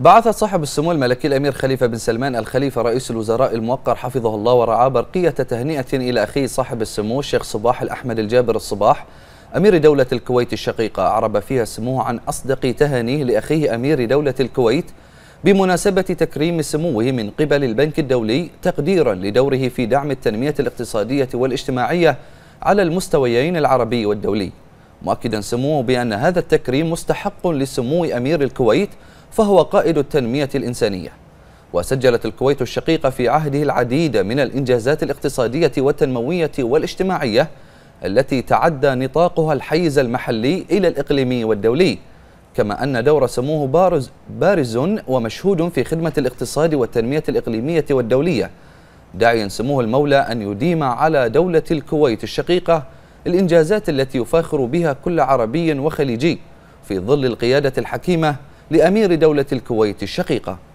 بعث صاحب السمو الملكي الأمير خليفة بن سلمان الخليفة رئيس الوزراء الموقر حفظه الله ورعاه برقية تهنئة إلى أخيه صاحب السمو الشيخ صباح الأحمد الجابر الصباح أمير دولة الكويت الشقيقة أعرب فيها سموه عن أصدق تهانيه لأخيه أمير دولة الكويت بمناسبة تكريم سموه من قبل البنك الدولي تقديرا لدوره في دعم التنمية الاقتصادية والاجتماعية على المستويين العربي والدولي مؤكدا سموه بأن هذا التكريم مستحق لسمو أمير الكويت فهو قائد التنمية الإنسانية وسجلت الكويت الشقيقة في عهده العديد من الإنجازات الاقتصادية والتنموية والاجتماعية التي تعدى نطاقها الحيز المحلي إلى الإقليمي والدولي كما أن دور سموه بارز, بارز ومشهود في خدمة الاقتصاد والتنمية الإقليمية والدولية داعيا سموه المولى أن يديم على دولة الكويت الشقيقة الإنجازات التي يفاخر بها كل عربي وخليجي في ظل القيادة الحكيمة لأمير دولة الكويت الشقيقة